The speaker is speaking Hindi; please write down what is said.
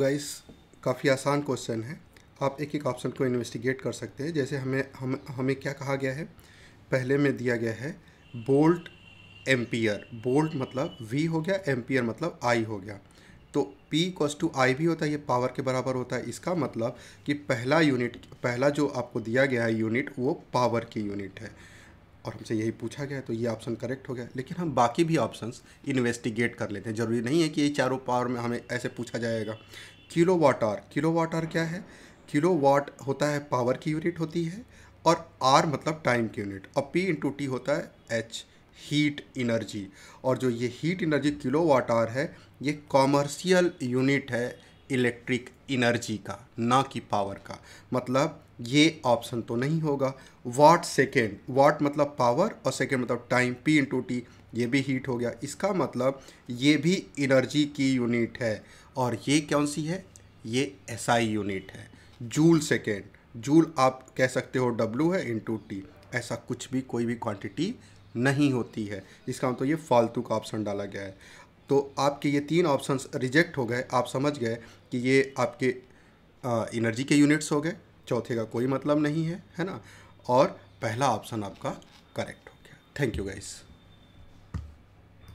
गाइस काफ़ी आसान क्वेश्चन है आप एक एक ऑप्शन को इन्वेस्टिगेट कर सकते हैं जैसे हमें हम हमें क्या कहा गया है पहले में दिया गया है बोल्ट एम्पियर बोल्ट मतलब वी हो गया एम्पियर मतलब आई हो गया तो P कॉस टू आई भी होता है ये पावर के बराबर होता है इसका मतलब कि पहला यूनिट पहला जो आपको दिया गया है यूनिट वो पावर की यूनिट है और हमसे यही पूछा गया तो ये ऑप्शन करेक्ट हो गया लेकिन हम बाकी भी ऑप्शन इन्वेस्टिगेट कर लेते हैं ज़रूरी नहीं है कि ये चारों पावर में हमें ऐसे पूछा जाएगा kilowatt R kilowatt R क्या है किलो वाट होता है पावर की यूनिट होती है और आर मतलब टाइम की यूनिट और पी इंटू टी होता है एच हीट इनर्जी और जो ये heat energy kilowatt hour है ये कॉमर्शियल यूनिट है इलेक्ट्रिक इनर्जी का ना कि पावर का मतलब ये ऑप्शन तो नहीं होगा वाट सेकेंड वाट मतलब पावर और सेकेंड मतलब टाइम पी इंटू टी ये भी हीट हो गया इसका मतलब ये भी इनर्जी की यूनिट है और ये कौन सी है ये एसआई यूनिट है जूल सेकेंड जूल आप कह सकते हो डब्लू है इंटू टी ऐसा कुछ भी कोई भी क्वांटिटी नहीं होती है इसका मतलब ये फालतू का ऑप्शन डाला गया है तो आपके ये तीन ऑप्शंस रिजेक्ट हो गए आप समझ गए कि ये आपके एनर्जी के यूनिट्स हो गए चौथे का कोई मतलब नहीं है है ना और पहला ऑप्शन आपका करेक्ट हो गया थैंक यू गाइस